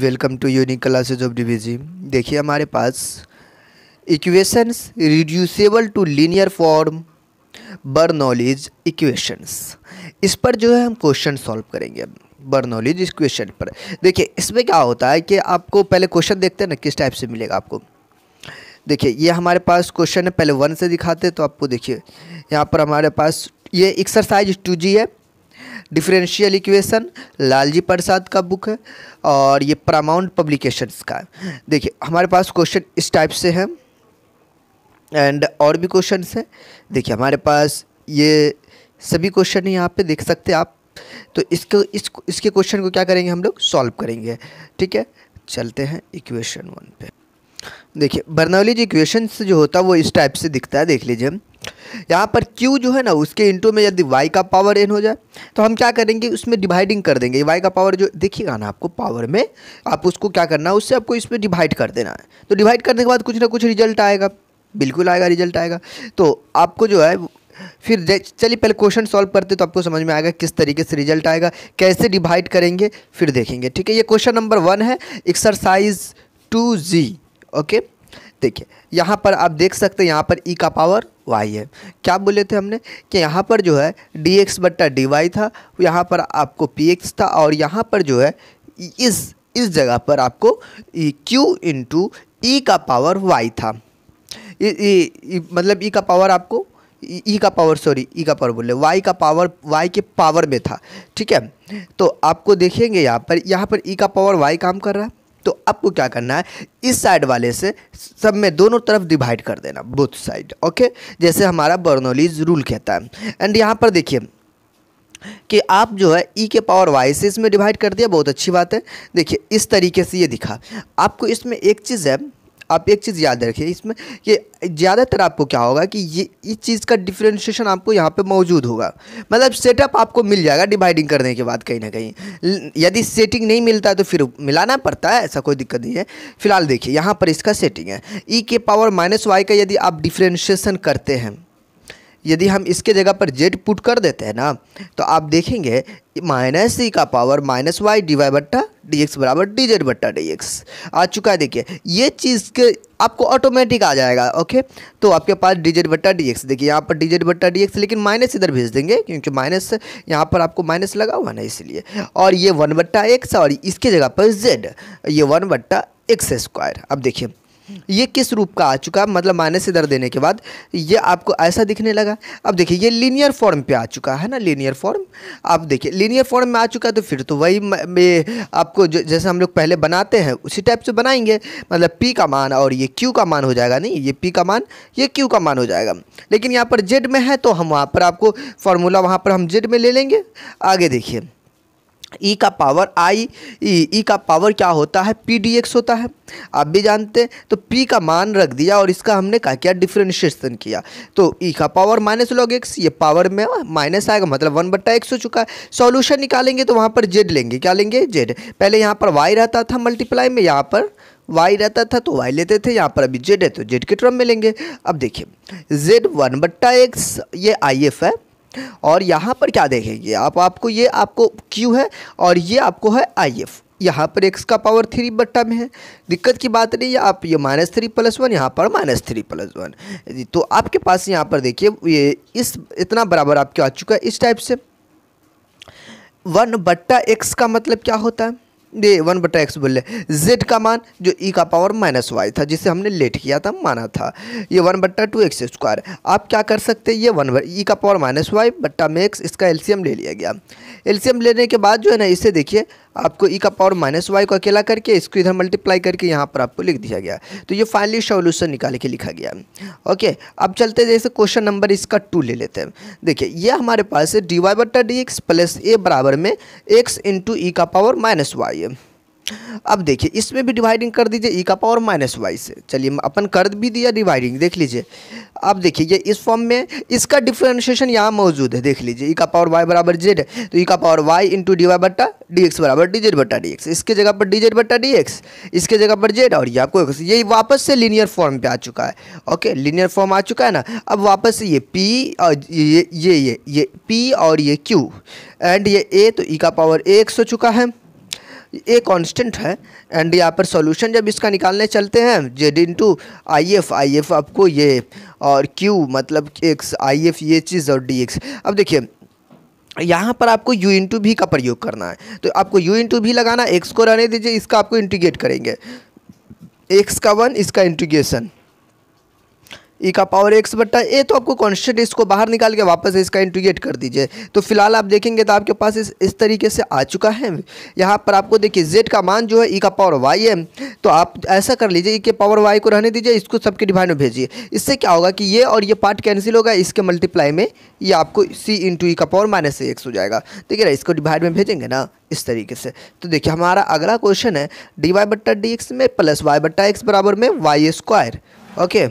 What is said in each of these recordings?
welcome to unique classes of division देखिए हमारे पास equations reducible to linear form knowledge equations इस पर जो है हम क्वेश्चन सॉल्व करेंगे नॉलेज इस क्वेश्चन पर देखिए इसमें क्या होता है कि आपको पहले क्वेश्चन देखते हैं ना किस टाइप से मिलेगा आपको देखिए ये हमारे पास क्वेश्चन है पहले वन से दिखाते तो आपको देखिए यहाँ पर हमारे पास ये एक्सरसाइज टू जी है डिफरेंशियल इक्वेशन लालजी प्रसाद का बुक है और ये प्रामाउंट पब्लिकेशंस का है देखिए हमारे पास क्वेश्चन इस टाइप से हैं एंड और भी क्वेश्चन हैं देखिए हमारे पास ये सभी क्वेश्चन यहाँ पे देख सकते हैं आप तो इसको इस इसके क्वेश्चन को क्या करेंगे हम लोग सॉल्व करेंगे ठीक है चलते हैं इक्वेशन वन पे देखिए बर्नौली जी इक्वेशन जो होता है वो इस टाइप से दिखता है देख लीजिए यहाँ पर क्यू जो है ना उसके इंटू में यदि वाई का पावर एन हो जाए तो हम क्या करेंगे उसमें डिवाइडिंग कर देंगे वाई का पावर जो देखिएगा ना आपको पावर में आप उसको क्या करना है उससे आपको इसमें डिवाइड कर देना है तो डिवाइड करने के बाद कुछ ना कुछ रिजल्ट आएगा बिल्कुल आएगा रिजल्ट आएगा तो आपको जो है फिर चलिए पहले क्वेश्चन सॉल्व करते तो आपको समझ में आएगा किस तरीके से रिजल्ट आएगा कैसे डिवाइड करेंगे फिर देखेंगे ठीक है ये क्वेश्चन नंबर वन है एक्सरसाइज टू जी ओके देखिए यहाँ पर आप देख सकते हैं यहाँ पर ई e का पावर वाई है क्या बोले थे हमने कि यहाँ पर जो है डी एक्स बट्टा डी वाई था यहाँ पर आपको पी एक्स था और यहाँ पर जो है इस इस जगह पर आपको क्यू इंटू ई का पावर वाई था इ, इ, इ, मतलब ई e का पावर आपको ई e, का पावर सॉरी ई का पावर बोले वाई का पावर वाई के पावर में था ठीक है तो आपको देखेंगे यहाँ पर यहाँ पर ई का पावर वाई काम कर रहा है तो आपको क्या करना है इस साइड वाले से सब में दोनों तरफ डिवाइड कर देना बुथ साइड ओके जैसे हमारा बर्नोलीज रूल कहता है एंड यहाँ पर देखिए कि आप जो है ई e के पावर वाई से इसमें डिवाइड कर दिया बहुत अच्छी बात है देखिए इस तरीके से ये दिखा आपको इसमें एक चीज़ है आप एक चीज़ याद रखिए इसमें ये ज़्यादातर आपको क्या होगा कि ये इस चीज़ का डिफ्रेंशिएशन आपको यहाँ पे मौजूद होगा मतलब सेटअप आपको मिल जाएगा डिवाइडिंग करने के बाद कहीं ना कहीं यदि सेटिंग नहीं मिलता है तो फिर मिलाना पड़ता है ऐसा कोई दिक्कत नहीं है फिलहाल देखिए यहाँ पर इसका सेटिंग है ई e के पावर माइनस वाई का यदि आप डिफ्रेंशिएसन करते हैं यदि हम इसके जगह पर जेड पुट कर देते हैं ना तो आप देखेंगे माइनस सी का power minus Y D Y बट्टा डी एक्स बराबर डी जेड बट्टा डी एक्स आ चुका है देखिए ये चीज़ के आपको ऑटोमेटिक आ जाएगा ओके तो आपके पास डी जेड बट्टा डी एक्स देखिए यहाँ पर डी जेड बट्टा डी एक्स लेकिन माइनस इधर भेज देंगे क्योंकि माइनस यहाँ पर आपको माइनस लगा हुआ ना इसलिए और ये वन बट्टा एक्स और इसके जगह पर जेड ये वन बट्टा एक्स स्क्वायर अब देखिए ये किस रूप का आ चुका मतलब माने से दर देने के बाद ये आपको ऐसा दिखने लगा अब देखिए ये लीनियर फॉर्म पे आ चुका है ना लीनियर फॉर्म आप देखिए लीनियर फॉर्म में आ चुका है तो फिर तो वही आपको जो जैसे हम लोग पहले बनाते हैं उसी टाइप से बनाएंगे मतलब पी का मान और ये क्यू का मान हो जाएगा नहीं ये पी का मान ये क्यू का मान हो जाएगा लेकिन यहाँ पर जेड में है तो हम वहाँ पर आपको फार्मूला वहाँ पर हम जेड में ले लेंगे आगे देखिए ई e का power I E e, e का पावर क्या होता है पी डी एक्स होता है आप भी जानते हैं तो पी का मान रख दिया और इसका हमने क्या किया डिफ्रेंशिएशन किया तो ई e का पावर माइनस लॉग एक्स ये पावर में माइनस आएगा मतलब वन बट्टा एक्स हो चुका है सॉल्यूशन निकालेंगे तो वहाँ पर जेड लेंगे क्या लेंगे जेड पहले यहाँ पर वाई रहता था मल्टीप्लाई में यहाँ पर वाई रहता था तो वाई लेते थे यहाँ पर अभी जेड है तो जेड के टर्म में लेंगे अब देखिए जेड वन बट्टा एक्स ये आई एफ है और यहाँ पर क्या देखेंगे आप आपको ये आपको क्यू है और ये आपको है आई एफ यहाँ पर एक्स का पावर थ्री बट्टा में है दिक्कत की बात नहीं है आप ये माइनस थ्री प्लस वन यहाँ पर माइनस थ्री प्लस वन तो आपके पास यहाँ पर देखिए ये इस इतना बराबर आपके आ चुका है इस टाइप से वन बट्टा एक्स का मतलब क्या होता है ये वन बटा एक्स बोले जेड का मान जो ई e का पावर माइनस वाई था जिसे हमने लेट किया था माना था ये वन बट्टा टू एक्स स्क्वायर आप क्या कर सकते हैं ये वन ई e का पावर माइनस वाई बट्टा में एक्स इसका एलसीएम ले लिया गया एल्सियम लेने के बाद जो है ना इसे देखिए आपको ई e का पावर माइनस वाई को अकेला करके इसको इधर मल्टीप्लाई करके यहाँ पर आपको लिख दिया गया तो ये फाइनली सोल्यूशन निकाल के लिखा गया ओके अब चलते जैसे क्वेश्चन नंबर इसका टू ले लेते हैं देखिए ये हमारे पास है डी वाई बट्टा डी एक्स प्लस ए बराबर में एक्स इंटू ई का पावर माइनस वाई है अब देखिए इसमें भी डिवाइडिंग कर दीजिए ई e का पावर माइनस वाई से चलिए अपन कर भी दिया डिवाइडिंग देख लीजिए अब देखिए ये इस फॉर्म में इसका डिफ्रेंशिएशन यहाँ मौजूद है देख लीजिए ई e का पावर वाई बराबर जेड तो ई e का power Y into D Y बट्टा डी एक्स बराबर डी जेड बट्टा डी एक्स इसके जगह पर डी जेड बट्टा डी एक्स इसके जगह पर जेड और ये आपको ये वापस से लीनियर फॉर्म पर आ चुका है ओके लीनियर फॉर्म आ चुका है ना अब वापस से ये पी और ये ये ये ये पी और ये क्यू एंड ये ए तो ई का पावर ए एक्स हो चुका है ए कांस्टेंट है एंड यहाँ पर सॉल्यूशन जब इसका निकालने चलते हैं Z to I F I F आपको ये और क्यू मतलब एक्स आई एफ ये चीज़ और डी एक्स अब देखिए यहाँ पर आपको यू इंटू भी का प्रयोग करना है तो आपको यू इंटू भी लगाना एक्स को रहने दीजिए इसका आपको इंटीग्रेट करेंगे एक्स का वन इसका इंटीग्रेशन ई e का पावर एक्स बट्टा ए तो आपको कॉन्स्टेंट इसको बाहर निकाल के वापस इसका इंटीग्रेट कर दीजिए तो फिलहाल आप देखेंगे तो आपके पास इस इस तरीके से आ चुका है यहाँ पर आपको देखिए जेड का मान जो है ई e का पावर वाई है तो आप ऐसा कर लीजिए ई के पावर वाई को रहने दीजिए इसको सबके डिवाइड में भेजिए इससे क्या होगा कि ये और ये पार्ट कैंसिल होगा इसके मल्टीप्लाई में ये आपको सी इंटू ई का पावर माइनस एक्स हो जाएगा ठीक है ना इसको डिवाइड में भेजेंगे ना इस तरीके से तो देखिए हमारा अगला क्वेश्चन है डी वाई बट्टा डी एक्स में प्लस वाई बट्टा एक्स बराबर में Y square okay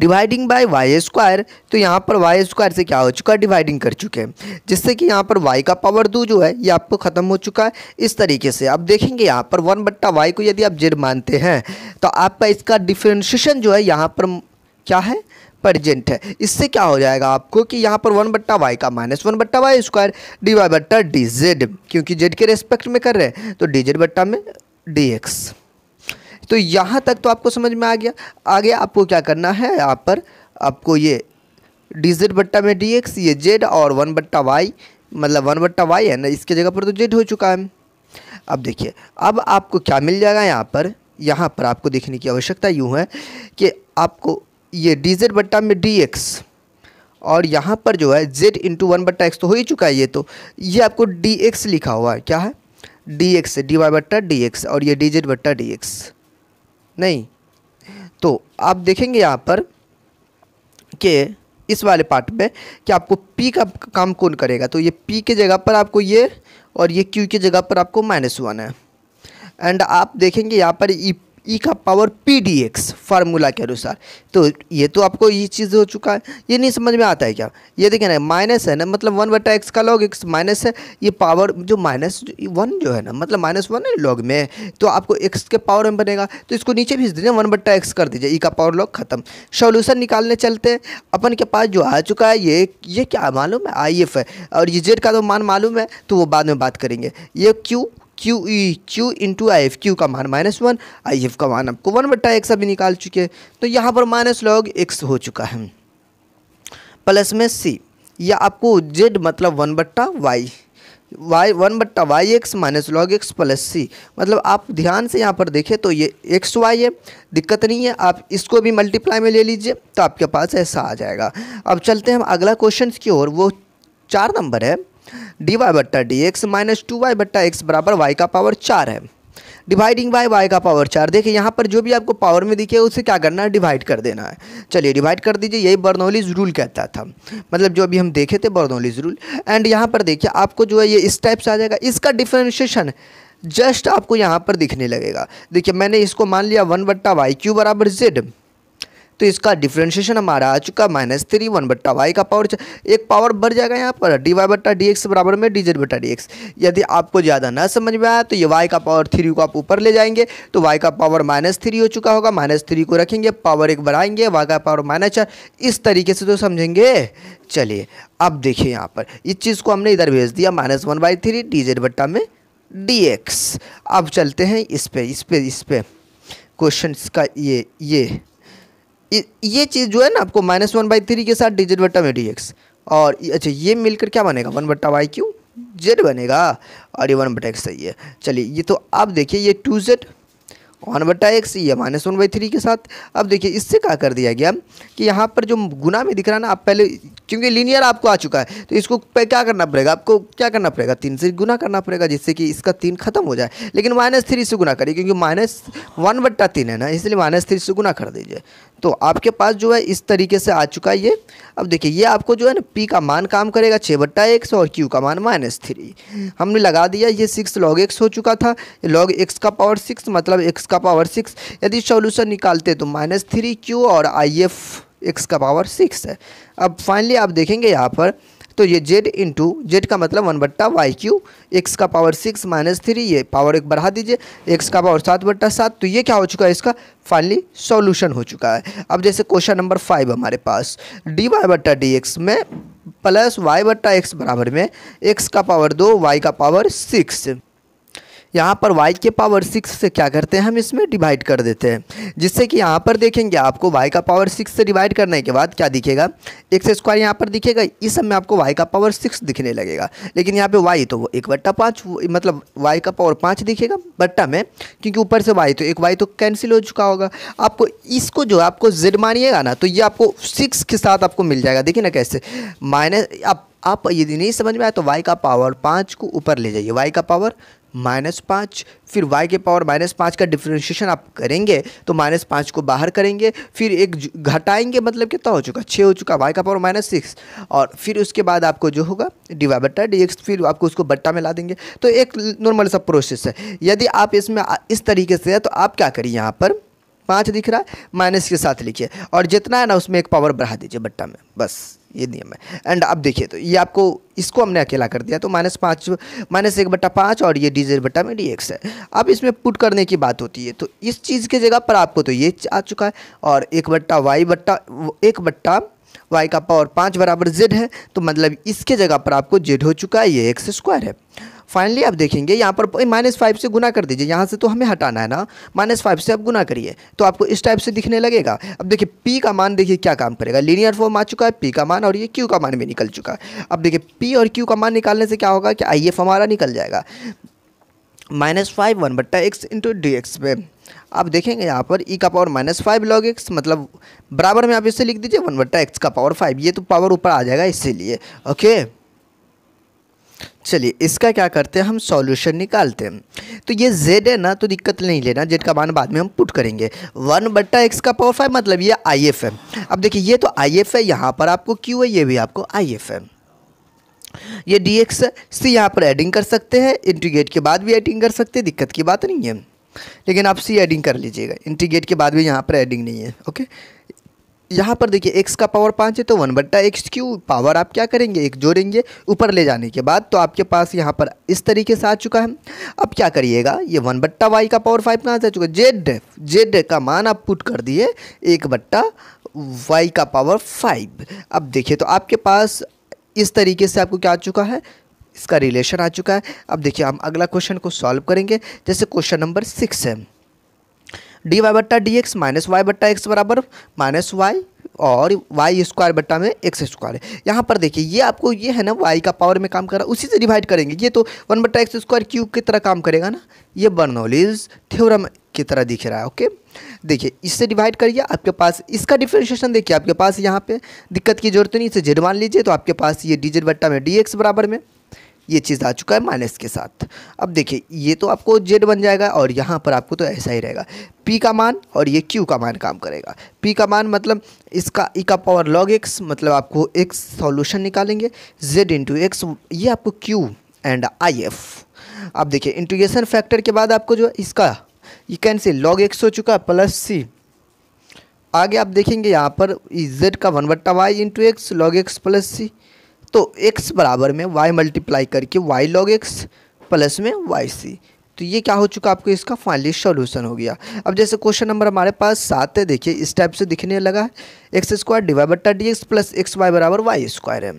dividing by Y square तो यहाँ पर वाई स्क्वायर से क्या हो चुका है डिवाइडिंग कर चुके हैं जिससे कि यहाँ पर वाई का पावर दो जो है ये आपको ख़त्म हो चुका है इस तरीके से अब देखेंगे यहाँ पर वन बट्टा वाई को यदि आप जेड मानते हैं तो आपका इसका डिफ्रेंशिएशन जो है यहाँ पर क्या है परजेंट है इससे क्या हो जाएगा आपको कि यहाँ पर वन बट्टा वाई का माइनस वन बट्टा वाई स्क्वायर डी वाई बट्टा डी जेड क्योंकि जेड के रेस्पेक्ट में कर रहे हैं तो डी जेड बट्टा में डी एक्स तो यहाँ तक तो आपको समझ में आ गया आ गया आपको क्या करना है यहाँ पर आपको ये डी जेड बट्टा में डी एक्स ये जेड और वन बट्टा वाई मतलब वन बट्टा वाई है ना इसके जगह पर तो जेड हो चुका है अब देखिए अब आपको क्या मिल जाएगा यहाँ पर यहाँ पर आपको देखने की आवश्यकता यूँ है कि आपको ये डी जेड बट्टा में डी एक्स और यहाँ पर जो है जेड इंटू वन बट्टा एक्स तो हो ही चुका है ये तो ये आपको डी एक्स लिखा हुआ है क्या है डी एक्स डी वाई बट्टा डी एक्स और ये डी जेड बट्टा डी एक्स नहीं तो आप देखेंगे यहाँ पर कि इस वाले पार्ट में कि आपको पी का काम कौन करेगा तो ये पी के जगह पर आपको ये और ये क्यू की जगह पर आपको माइनस वन है एंड आप देखेंगे यहाँ पर ई e ई e का power P D X formula के अनुसार तो ये तो आपको ये चीज़ हो चुका है ये नहीं समझ में आता है क्या ये देखें ना माइनस है ना मतलब वन बटा एक्स का लॉग एक्स माइनस है ये पावर जो माइनस वन जो है ना मतलब माइनस वन है लॉग में तो आपको एक्स के पावर में बनेगा तो इसको नीचे भेज दीजिए वन बट्टा एक्स कर दीजिए ई e का पावर लॉग खत्म सोल्यूशन निकालने चलते हैं अपन के पास जो आ चुका है ये ये क्या मालूम है आई एफ है और ये जेड का तो मान मालूम है तो वो बाद में बात करेंगे ये Q Q E Q into I F Q का मान माइनस वन आई एफ का मान आपको वन बट्टा एक्स अभी निकाल चुके हैं तो यहाँ पर माइनस लॉग एक्स हो चुका है प्लस में सी या आपको जेड मतलब वन बट्टा वाई वाई वन बट्टा Y X minus log X plus C मतलब आप ध्यान से यहाँ पर देखें तो ये एक्स वाई है दिक्कत नहीं है आप इसको भी मल्टीप्लाई में ले लीजिए तो आपके पास ऐसा आ जाएगा अब चलते हैं हम अगला क्वेश्चन की ओर वो चार नंबर है डी वाई बट्टा D x minus two Y बट्टा एक्स बराबर वाई का पावर चार है डिवाइडिंग बाय वाई का पावर चार देखिए यहाँ पर जो भी आपको पावर में दिखे उसे क्या करना है डिवाइड कर देना है चलिए डिवाइड कर दीजिए यही बर्नौलीज रूल कहता था मतलब जो अभी हम देखे थे बर्नौलीज रूल एंड यहाँ पर देखिए आपको जो है ये इस टाइप से आ जाएगा इसका डिफ्रेंशिएशन जस्ट आपको यहाँ पर दिखने लगेगा देखिए मैंने इसको मान लिया वन बट्टा वाई क्यू बराबर जेड तो इसका डिफ्रेंशिएशन हमारा आ चुका माइनस थ्री वन बट्टा वाई का पावर एक पावर बढ़ जाएगा यहाँ पर डी वाई बट्टा डी एक्स बराबर में डी जेड बट्टा डी एक्स यदि आपको ज़्यादा ना समझ में आया तो ये वाई का पावर थ्री को आप ऊपर ले जाएंगे तो वाई का पावर माइनस थ्री हो चुका होगा माइनस थ्री को रखेंगे पावर एक बढ़ाएंगे वाई का पावर माइनस चार इस तरीके से तो समझेंगे चलिए अब देखिए यहाँ पर इस चीज़ को हमने इधर भेज दिया minus one by three D Z बट्टा में डी एक्स अब चलते हैं इस पे इस पे इस पे क्वेश्चन का ये ये ये चीज़ जो है ना आपको माइनस वन बाई थ्री के साथ डिजिट बट्टा में डी एक्स और अच्छा ये मिलकर क्या बनेगा वन बट्टा वाई क्यू जेड बनेगा और ये वन बटा एक्स सही है चलिए ये तो आप देखिए ये टू जेड वन बट्टा एक्स ये माइनस वन बाई थ्री के साथ अब देखिए इससे क्या कर दिया गया कि यहाँ पर जो गुना में दिख रहा है ना आप पहले क्योंकि लीनियर आपको आ चुका है तो इसको क्या करना पड़ेगा आपको क्या करना पड़ेगा तीन से गुना करना पड़ेगा जिससे कि इसका तीन खत्म हो जाए लेकिन माइनस थ्री से गुना करिए क्योंकि माइनस वन बट्टा तीन है ना इसलिए माइनस थ्री से गुना कर दीजिए तो आपके पास जो है इस तरीके से आ चुका है ये अब देखिए ये आपको जो है ना पी का मान काम करेगा छः बट्टा एक्स और क्यू का मान माइनस थ्री हमने लगा दिया ये सिक्स लॉग एक्स हो चुका था लॉग एक्स का पावर सिक्स मतलब एक्स का पावर सिक्स यदि सोल्यूशन निकालते तो माइनस थ्री क्यू और आई एफ एक्स का पावर सिक्स है अब फाइनली आप देखेंगे यहाँ पर तो ये जेड इंटू जेड का मतलब वन बट्टा वाई क्यू एक्स का पावर सिक्स माइनस थ्री ये पावर एक बढ़ा दीजिए एक्स का पावर सात बट्टा सात तो ये क्या हो चुका है इसका फाइनली सॉल्यूशन हो चुका है अब जैसे क्वेश्चन नंबर फाइव हमारे पास डी वाई बट्टा डी एक्स में प्लस वाई बट्टा एक्स बराबर में एक्स का पावर दो वाई का पावर सिक्स यहाँ पर y के पावर सिक्स से क्या करते हैं हम इसमें डिवाइड कर देते हैं जिससे कि यहाँ पर देखेंगे आपको y का पावर सिक्स से डिवाइड करने के बाद क्या दिखेगा एक से स्क्वायर यहाँ पर दिखेगा इस समय आपको y का पावर सिक्स दिखने लगेगा लेकिन यहाँ पे y तो वो एक बट्टा पाँच मतलब y का पावर पाँच दिखेगा बट्टा में क्योंकि ऊपर से वाई तो एक वाई तो कैंसिल हो चुका होगा आपको इसको जो आपको जेड मानिएगा ना तो ये आपको सिक्स के साथ आपको मिल जाएगा देखिए ना कैसे माइनस आप आप यदि नहीं समझ में आए तो वाई का पावर पाँच को ऊपर ले जाइए वाई का पावर माइनस पाँच फिर वाई के पावर माइनस पाँच का डिफ्रेंशिएशन आप करेंगे तो माइनस पाँच को बाहर करेंगे फिर एक घटाएंगे मतलब कितना तो हो चुका छः हो चुका वाई का पावर माइनस सिक्स और फिर उसके बाद आपको जो होगा डिवाई बट्टा डी एक्स फिर आपको उसको बट्टा में ला देंगे तो एक नॉर्मल सा प्रोसेस है यदि आप इसमें इस तरीके से है तो आप क्या करिए यहाँ पर पाँच दिख रहा है माइनस के साथ लिखिए और जितना है ना उसमें एक पावर बढ़ा दीजिए बट्टा में बस ये नियम है एंड अब देखिए तो ये आपको इसको हमने अकेला कर दिया तो माइनस पाँच माइनस एक बट्टा पाँच और ये डी जेड बट्टा में डी एक्स है अब इसमें पुट करने की बात होती है तो इस चीज़ की जगह पर आपको तो ये आ चुका है और एक बट्टा वाई बट्टा एक बट्टा वाई का पावर पाँच बराबर जेड है तो मतलब इसके जगह पर आपको जेड हो चुका है ये एक्स स्क्वायर है फाइनली आप देखेंगे यहाँ पर माइनस फाइव से गुना कर दीजिए यहाँ से तो हमें हटाना है ना माइनस फाइव से आप गुना करिए तो आपको इस टाइप से दिखने लगेगा अब देखिए पी का मान देखिए क्या काम करेगा लीनियर फॉर्म आ चुका है पी का मान और ये क्यू का मान भी निकल चुका है अब देखिए पी और क्यू का मान निकालने से क्या होगा कि आई एफ हमारा निकल जाएगा माइनस फाइव वन बट्टा एक्स इंटू डी एक्स पे आप देखेंगे यहाँ पर ई e का power minus five log x मतलब बराबर में आप इसे लिख दीजिए वन बट्टा एक्स का पावर फाइव ये तो पावर ऊपर आ जाएगा इसीलिए ओके चलिए इसका क्या करते हैं हम सॉल्यूशन निकालते हैं तो ये जेड है ना तो दिक्कत नहीं लेना जेड का मान बाद में हम पुट करेंगे वन बट्टा एक्स का पावर फाइव मतलब ये आई एफ है अब देखिए ये तो आई एफ है यहाँ पर आपको क्यू है ये भी आपको आई एफ है ये डी एक्स है सी यहाँ पर एडिंग कर सकते हैं इंटीग्रेट के बाद भी एडिंग कर सकते हैं दिक्कत की बात नहीं है लेकिन आप सी एडिंग कर लीजिएगा इंटीग्रेट के बाद भी यहाँ पर एडिंग नहीं है ओके यहाँ पर देखिए एक्स का पावर पाँच है तो वन बट्टा एक्स क्यू पावर आप क्या करेंगे एक जोड़ेंगे ऊपर ले जाने के बाद तो आपके पास यहाँ पर इस तरीके से आ चुका है अब क्या करिएगा ये वन बट्टा वाई का पावर फाइव कहाँ से आ चुका है जेड जेड का मान आप पुट कर दिए एक बट्टा वाई का पावर फाइव अब देखिए तो आपके पास इस तरीके से आपको क्या आ चुका है इसका रिलेशन आ चुका है अब देखिए हम अगला क्वेश्चन को सॉल्व करेंगे जैसे क्वेश्चन नंबर सिक्स है डी वाई बट्टा डी एक्स माइनस वाई बट्टा एक्स बराबर माइनस वाई और वाई स्क्वायर बट्टा में एक्स स्क्वायर है यहाँ पर देखिए ये आपको ये है ना वाई का पावर में काम कर रहा है उसी से डिवाइड करेंगे ये तो वन बट्टा एक्स स्क्वायर क्यूब की तरह काम करेगा ना ये बर्नौलीज थ्योरम की तरह दिख रहा है ओके देखिए इससे डिवाइड करिए आपके पास इसका डिफ्रेंशिएशन देखिए आपके पास यहाँ पे दिक्कत की जरूरत नहीं इसे जेड मान लीजिए तो आपके पास ये डी जेड बट्टा में डी एक्स बराबर में ये चीज़ आ चुका है माइनस के साथ अब देखिए ये तो आपको जेड बन जाएगा और यहाँ पर आपको तो ऐसा ही रहेगा पी का मान और ये क्यू का मान काम करेगा पी का मान मतलब इसका ई e का पावर लॉग एक्स मतलब आपको एक्स सॉल्यूशन निकालेंगे जेड इंटू एक्स ये आपको क्यू एंड आई एफ अब देखिए इंटीग्रेशन फैक्टर के बाद आपको जो है इसका ये कैन से लॉग एक्स हो चुका है प्लस सी आगे आप देखेंगे यहाँ पर जेड e का वन बट्टा Y into X log X plus C तो एक्स बराबर में वाई मल्टीप्लाई करके वाई लॉग एक्स प्लस में वाई सी तो ये क्या हो चुका आपको इसका फाइनली सॉल्यूशन हो गया अब जैसे क्वेश्चन नंबर हमारे पास सात है देखिए इस टाइप से दिखने लगा है एक्स स्क्वायर डिवाई बट्टा D x plus X Y बराबर वाई स्क्वायर है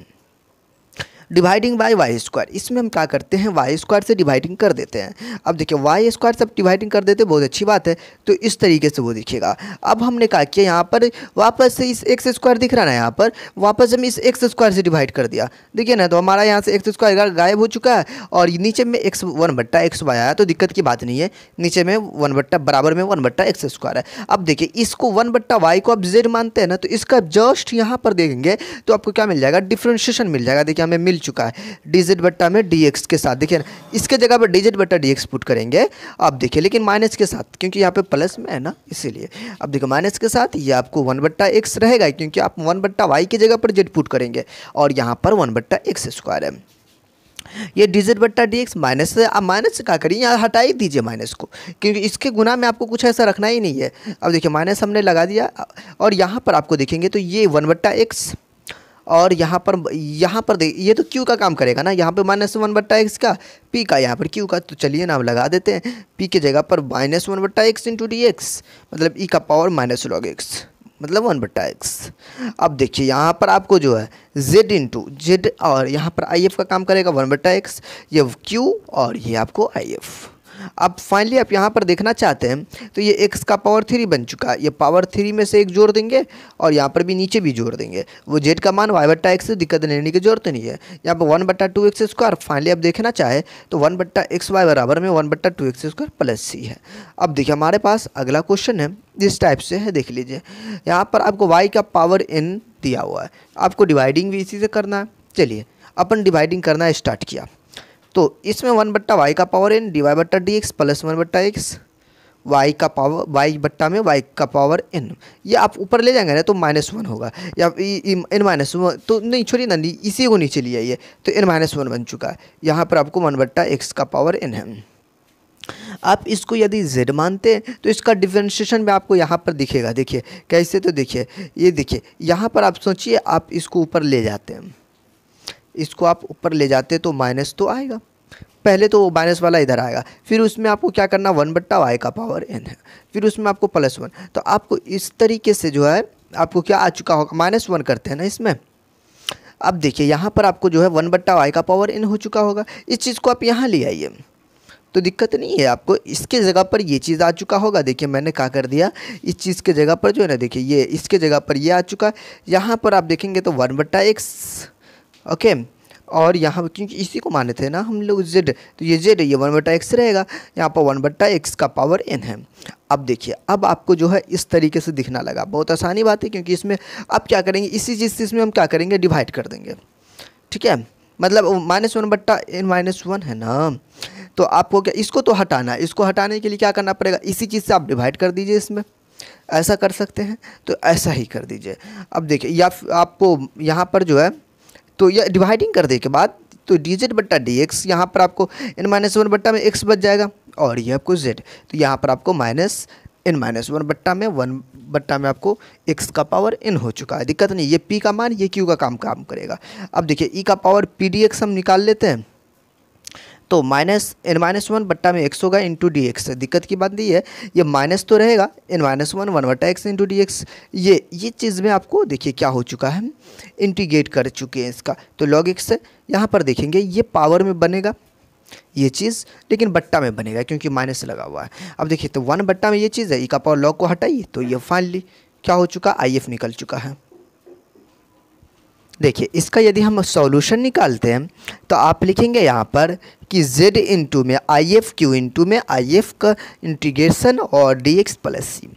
डिवाइडिंग बाय वाई स्क्वायर इसमें हम क्या करते हैं वाई स्क्वायर से डिवाइडिंग कर देते हैं अब देखिए वाई स्क्वायर से डिवाइडिंग कर देते हैं बहुत अच्छी बात है तो इस तरीके से वो दिखेगा अब हमने कहा कि यहाँ पर वापस से इस एक्स स्क्वायर दिख रहा ना यहाँ पर वापस हम इस एक्स स्क्वायर से डिवाइड कर दिया देखिए ना तो हमारा यहाँ से एक्स स्क्वायर गायब हो चुका है और नीचे में एक्स वन बट्टा एक्स वाई आया तो दिक्कत की बात नहीं है नीचे में वन बट्टा बराबर में वन बट्टा एक्स स्क्वायर है अब देखिए इसको वन बट्टा वाई को आप जेड मानते हैं ना तो इसका जस्ट यहाँ पर देखेंगे तो आपको क्या मिल जाएगा डिफ्रेंशिएशन मिल जाएगा देखिए हमें मिल चुका है डिजिट बट्टा में डी के साथ देखिए ना इसके जगह पर डिजिट बट्टा डी पुट करेंगे आप देखिए लेकिन माइनस के साथ क्योंकि यहाँ पे प्लस में है ना इसीलिए अब देखो माइनस के साथ ये आपको वन बट्टा एक्स रहेगा क्योंकि आप वन बट्टा वाई की जगह पर जेड पुट करेंगे और यहाँ पर वन बट्टा एक्स स्क्वायर है ये डिजिट बट्टा डी एक्स माइनस आप माइनस से क्या करिए यहाँ हटा ही दीजिए माइनस को क्योंकि इसके गुना में आपको कुछ ऐसा रखना ही नहीं है अब देखिए माइनस हमने लगा दिया और यहाँ पर आपको देखेंगे तो ये वन बट्टा एक्स और यहाँ पर यहाँ पर देख ये तो क्यू का काम करेगा ना यहाँ पर माइनस वन बट्टा एक्स का पी का यहाँ पर क्यू का तो चलिए नाम लगा देते हैं पी के जगह पर माइनस वन बट्टा एक्स इंटू डी एक्स मतलब ई e का पावर माइनस लॉग एक्स मतलब वन बट्टा एक्स अब देखिए यहाँ पर आपको जो है जेड इंटू जेड और यहाँ पर आई एफ का काम करेगा वन बट्टा एक्स ये क्यू और ये आपको आई एफ़ अब फाइनली आप यहाँ पर देखना चाहते हैं तो ये एक्स का पावर थ्री बन चुका है ये पावर थ्री में से एक जोड़ देंगे और यहाँ पर भी नीचे भी जोड़ देंगे वो जेड का मान वाई बट्टा एक्स दिक्कत लेने की जरूरत नहीं है यहाँ पर वन बट्टा टू एक्स स्क्वायर फाइनली आप देखना चाहे तो वन बट्टा एक्स वाई बराबर में वन बट्टा two x square plus c है अब देखिए हमारे पास अगला क्वेश्चन है जिस टाइप से है देख लीजिए यहाँ पर आपको वाई का पावर एन दिया हुआ है आपको डिवाइडिंग भी इसी से करना है चलिए अपन डिवाइडिंग करना स्टार्ट किया तो इसमें वन बट्टा वाई का पावर एन डी वाई बट्टा डी एक्स प्लस वन बट्टा एक्स वाई का पावर वाई बट्टा में वाई का पावर एन ये आप ऊपर ले जाएंगे ना तो माइनस वन होगा या एन माइनस वन तो नहीं छोड़िए ना नहीं इसी को नीचे लिया आइए तो एन माइनस वन बन चुका है यहाँ पर आपको वन बट्टा एक्स का पावर एन है आप इसको यदि जेड मानते हैं तो इसका डिफ्रेंशिएशन में आपको यहाँ पर दिखेगा देखिए कैसे तो देखिए ये देखिए यहाँ पर आप सोचिए आप इसको ऊपर ले जाते हैं इसको आप ऊपर ले जाते तो माइनस तो आएगा पहले तो वो माइनस वाला इधर आएगा फिर उसमें आपको क्या करना वन बट्टा वाई का पावर एन है फिर उसमें आपको प्लस वन तो आपको इस तरीके से जो है आपको क्या आ चुका होगा माइनस वन करते हैं ना इसमें अब देखिए यहाँ पर आपको जो है वन बट्टा वाई का पावर एन हो चुका होगा इस चीज़ को आप यहाँ ले आइए तो दिक्कत नहीं है आपको इसके जगह पर ये चीज़ आ चुका होगा देखिए मैंने क्या कर दिया इस चीज़ के जगह पर जो है ना देखिए ये इसके जगह पर ये आ चुका है यहाँ पर आप देखेंगे तो वन बट्टा एक्स ओके और यहाँ क्योंकि इसी को माने थे ना हम लोग जेड तो ये जेड ये वन बट्टा एक्स रहेगा यहाँ पर वन बट्टा एक्स का पावर एन है अब देखिए अब आपको जो है इस तरीके से दिखना लगा बहुत आसानी बात है क्योंकि इसमें अब क्या करेंगे इसी चीज़ से इसमें हम क्या करेंगे डिवाइड कर देंगे ठीक है मतलब माइनस वन बट्टा एन माइनस वन है ना तो आपको क्या इसको तो हटाना है इसको हटाने के लिए क्या करना पड़ेगा इसी चीज़ से आप डिवाइड कर दीजिए इसमें ऐसा कर सकते हैं तो ऐसा ही कर दीजिए अब देखिए या आपको यहाँ पर जो है तो यह डिवाइडिंग कर दे के बाद तो डी जेड बट्टा डी एक्स यहाँ पर आपको एन माइनस वन बट्टा में एक्स बच जाएगा और ये आपको जेड तो यहाँ पर आपको माइनस एन माइनस वन बट्टा में वन बट्टा में आपको एक्स का पावर एन हो चुका है दिक्कत नहीं ये पी का मान ये क्यू का काम काम करेगा अब देखिए ई e का पावर पी डी एक्स हम निकाल लेते हैं तो माइनस एन माइनस वन बट्टा में एक्स होगा इंटू डी एक्स दिक्कत की बात नहीं है ये माइनस तो रहेगा एन माइनस वन वन बट्टा एक्स इंटू डी एक्स ये ये चीज़ में आपको देखिए क्या हो चुका है इंटीग्रेट कर चुके हैं इसका तो लॉग एक्स यहाँ पर देखेंगे ये पावर में बनेगा ये चीज़ लेकिन बट्टा में बनेगा क्योंकि माइनस लगा हुआ है अब देखिए तो वन बट्टा में ये चीज़ है ई e का पावर लॉग को हटाइए तो ये फाइनली क्या हो चुका आई एफ निकल चुका है देखिए इसका यदि हम सॉल्यूशन निकालते हैं तो आप लिखेंगे यहाँ पर कि z इंटू में आई एफ क्यू इंटू में आई एफ का इंटीग्रेशन और d x plus c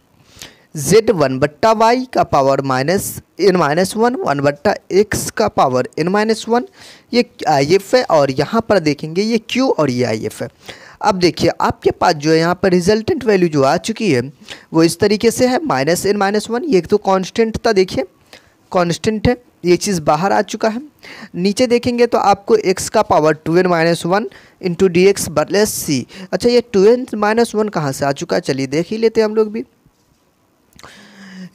z one बट्टा वाई का power minus n minus one one बट्टा एक्स का पावर एन माइनस वन ये आई एफ है और यहाँ पर देखेंगे ये क्यू और ये आई एफ है अब देखिए आपके पास जो है यहाँ पर रिजल्टेंट वैल्यू जो आ चुकी है वो इस तरीके से है माइनस एन माइनस वन ये तो कांस्टेंट था देखिए कांस्टेंट है ये चीज़ बाहर आ चुका है नीचे देखेंगे तो आपको x का power two n minus one into D x बटलेस सी अच्छा ये टू एन माइनस वन कहाँ से आ चुका है चलिए देख ही लेते हैं हम लोग भी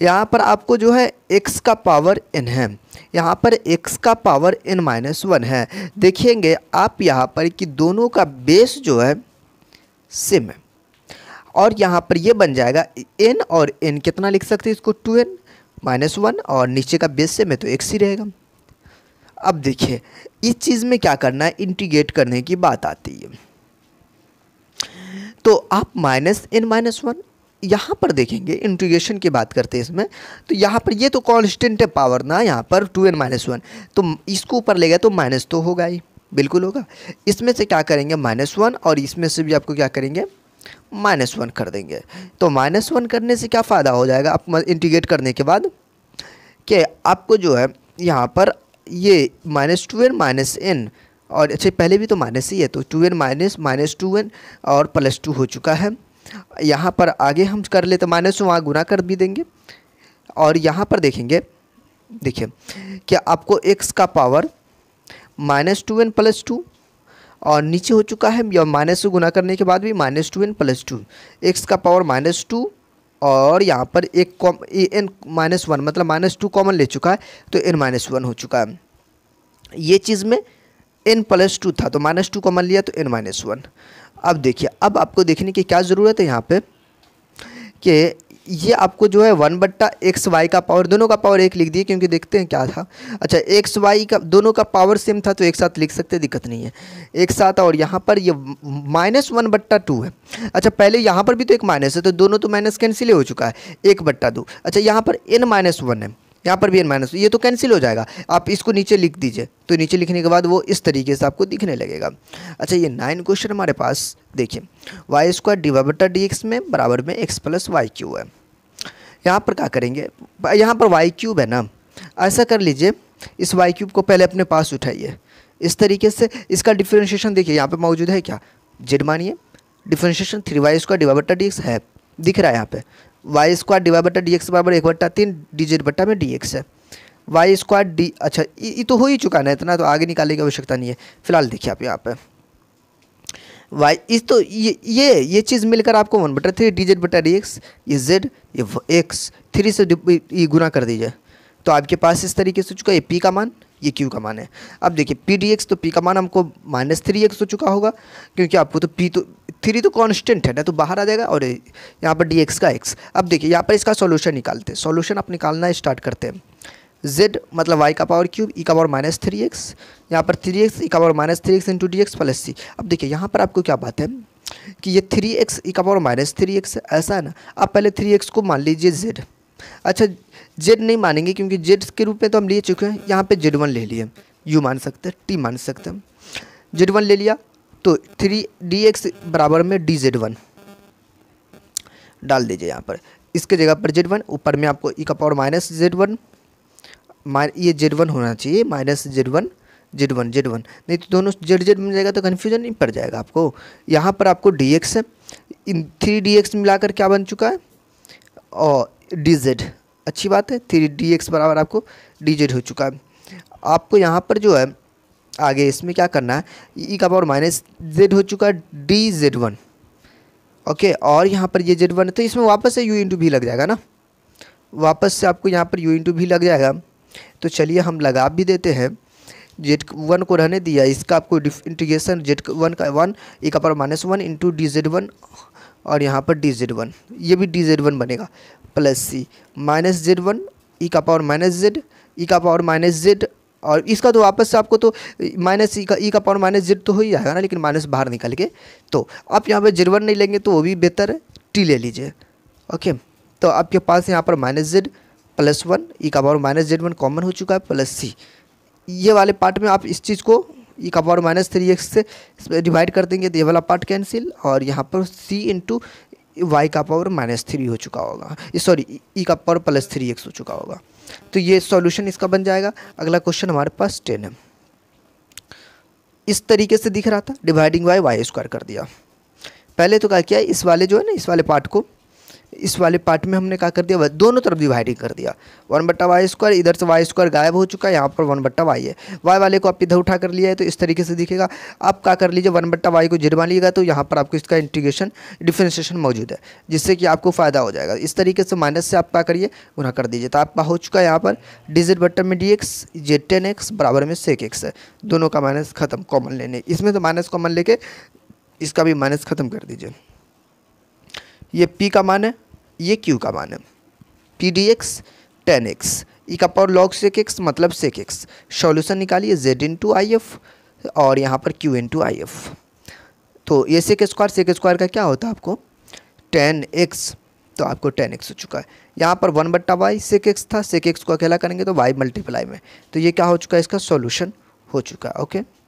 यहाँ पर आपको जो है x का पावर n है यहाँ पर x का पावर n माइनस वन है देखेंगे आप यहाँ पर कि दोनों का बेस जो है सेम है और यहाँ पर ये बन जाएगा n और n कितना लिख सकते हैं इसको टू एन माइनस वन और नीचे का बेस से में तो एक्स ही रहेगा अब देखिए इस चीज़ में क्या करना है इंटीग्रेट करने की बात आती है तो आप माइनस एन माइनस वन यहाँ पर देखेंगे इंटीग्रेशन की बात करते हैं इसमें तो यहाँ पर ये तो कांस्टेंट है पावर ना यहाँ पर टू एन माइनस वन तो इसको ऊपर ले गया तो माइनस तो होगा ही बिल्कुल होगा इसमें से क्या करेंगे माइनस वन और इसमें से भी आपको क्या करेंगे माइनस वन कर देंगे तो माइनस वन करने से क्या फ़ायदा हो जाएगा आप इंटीग्रेट करने के बाद कि आपको जो है यहाँ पर ये minus two n minus n और अच्छा पहले भी तो माइनस ही है तो two n minus minus two n और प्लस टू हो चुका है यहाँ पर आगे हम कर लेते माइनस वहाँ गुना कर भी देंगे और यहाँ पर देखेंगे देखिए कि आपको एक्स का power minus two n plus two और नीचे हो चुका है या माइनस से गुना करने के बाद भी minus two n plus two x का पावर माइनस टू और यहाँ पर एक common minus one मतलब माइनस टू कॉमन ले चुका है तो एन माइनस वन हो चुका है ये चीज़ में एन प्लस टू था तो माइनस टू कॉमन लिया तो एन माइनस वन अब देखिए अब आपको देखने की क्या ज़रूरत है यहाँ पर कि ये आपको जो है वन बट्टा एक्स वाई का पावर दोनों का पावर एक लिख दिए क्योंकि देखते हैं क्या था अच्छा एक्स वाई का दोनों का पावर सेम था तो एक साथ लिख सकते दिक्कत नहीं है एक साथ और यहाँ पर ये माइनस वन बट्टा टू है अच्छा पहले यहाँ पर भी तो एक माइनस है तो दोनों तो माइनस कैंसिल हो चुका है एक बट्टा दो अच्छा यहाँ पर एन माइनस वन है यहाँ पर भी एन माइनस ये तो कैंसिल हो जाएगा आप इसको नीचे लिख दीजिए तो नीचे लिखने के बाद वो इस तरीके से आपको दिखने लगेगा अच्छा ये नाइन क्वेश्चन हमारे पास देखिए y square d d x में बराबर में एक्स प्लस वाई क्यूब है यहाँ पर क्या करेंगे यहाँ पर वाई क्यूब है ना ऐसा कर लीजिए इस वाई क्यूब को पहले अपने पास उठाइए इस तरीके से इसका डिफ्रेंशिएशन देखिए यहाँ पर मौजूद है क्या जेड मानिए differentiation three y square d y d x है दिख रहा है यहाँ पे वाई स्क्वायर डिवाई बट्टा डी एक्स बराबर एक बट्टा तीन डी बट्टा में डी एक्स है वाई स्क्वायर डी अच्छा ये तो हो ही चुका ना इतना तो आगे निकालने की आवश्यकता नहीं है फिलहाल देखिए आप यहाँ पर वाई इस तो ये ये ये चीज़ मिलकर आपको वन बटा थ्री डी जेड बटा डी एक्स ये जेड ये एक्स थ्री से ये गुना कर दीजिए तो आपके पास इस तरीके से चुका ये पी का मान ये क्यू का मान है अब देखिए पी डी एक्स तो पी का मान हमको माइनस थ्री एक्स हो चुका होगा क्योंकि आपको तो पी तो थ्री तो कॉन्स्टेंट है ना तो बाहर आ जाएगा और यहाँ पर डी एक्स का एक्स अब देखिए यहाँ पर इसका सॉल्यूशन निकालते हैं सॉल्यूशन आप निकालना स्टार्ट करते हैं z मतलब y का पावर क्यूब e का पावर माइनस थ्री एक्स यहाँ पर थ्री एक्स ई का power minus three x into D x plus c अब देखिए यहाँ पर आपको क्या बात है कि ये थ्री एक्स ई का पावर माइनस थ्री एक्स ऐसा है ना आप पहले थ्री एक्स को मान लीजिए z अच्छा z नहीं मानेंगे क्योंकि z के रूप में तो हम ले चुके हैं यहाँ पर जेड वन ले लिए यू मान सकते हैं टी मान सकते हैं जेड वन ले लिया तो थ्री डी एक्स बराबर में डी जेड वन डाल दीजिए यहाँ पर इसके जगह पर जेड वन ऊपर में आपको ई e का पावर माइनस जेड वन ये जेड वन होना चाहिए minus z one z one z one नहीं तो दोनों जेड जेड मिल जाएगा तो कन्फ्यूजन नहीं पड़ जाएगा आपको यहाँ पर आपको डी एक्स इन थ्री डी एक्स मिलाकर क्या बन चुका है और डी जेड अच्छी बात है थ्री डी एक्स बराबर आपको डी जेड हो चुका है आपको यहाँ पर जो है आगे इसमें क्या करना है ई e का पावर माइनस जेड हो चुका है डी जेड वन ओके और यहाँ पर ये जेड वन तो इसमें वापस से यू इंटू भी लग जाएगा ना वापस से आपको यहाँ पर यू इंटू भी लग जाएगा तो चलिए हम लगा भी देते हैं जेड वन को रहने दिया इसका आपको इंटीग्रेशन जेड वन का वन ई e का power minus one into d z one और यहाँ पर डी जेड वन ये भी डी जेड वन बनेगा plus c minus z one e का पावर माइनस जेड ई का पावर माइनस जेड और इसका तो वापस से आपको तो माइनस ई का ई का पावर माइनस जीरो तो हो ही जाएगा ना लेकिन माइनस बाहर निकल के तो आप यहाँ पे जीरो नहीं लेंगे तो वो भी बेहतर है टी ले लीजिए ओके तो आपके पास यहाँ पर minus z plus one e का power minus z one common हो चुका है प्लस सी ये वाले पार्ट में आप इस चीज़ को ई का पावर माइनस थ्री एक्स से डिवाइड कर देंगे तो ये वाला पार्ट कैंसिल और यहाँ पर सी इंटू वाई का पावर माइनस थ्री हो चुका होगा सॉरी ई का पावर प्लस थ्री एक्स हो चुका होगा तो ये सॉल्यूशन इसका बन जाएगा अगला क्वेश्चन हमारे पास टेन है इस तरीके से दिख रहा था डिवाइडिंग बाय वाई स्क्वायर कर दिया पहले तो क्या किया इस वाले जो है ना इस वाले पार्ट को इस वाले पार्ट में हमने क्या कर दिया दोनों तरफ डिवाइडिंग कर दिया वन बट्टा वाई स्क्वायर इधर से वाई स्क्वायर गायब हो चुका है यहाँ पर वन बट्टा वाई है वाई वाले को आप इधर उठा कर लिया है तो इस तरीके से दिखेगा आप क्या कर लीजिए वन बट्टा वाई को जीरो मान लीजिएगा तो यहाँ पर आपको इसका इंटीग्रेशन डिफ्रेंशिएशन मौजूद है जिससे कि आपको फ़ायदा हो जाएगा इस तरीके से माइनस से आप क्या करिए गुना कर दीजिए तो आपका हो चुका है यहाँ पर डिजिट बट्टा में D x j tan x बराबर में सेक एक्स है दोनों का माइनस खत्म कॉमन लेने इसमें तो माइनस कॉमन लेके इसका भी माइनस ख़त्म कर दीजिए ये पी का मान है ये क्यू का मान है p D x tan x e का पावर लॉग सेक एक्स मतलब सेक एक्स सॉल्यूशन निकालिए जेड टू आई एफ और यहाँ पर क्यू टू आई एफ तो ये सेक स्क्वायर सेक स्क्वायर का क्या होता है आपको टेन एक्स तो आपको टेन एक्स हो चुका है यहाँ पर वन बट्टा वाई सेक एक्स था सेक एक्स को अकेला करेंगे तो वाई मल्टीप्लाई में तो ये क्या हो चुका है इसका सॉल्यूशन हो चुका है ओके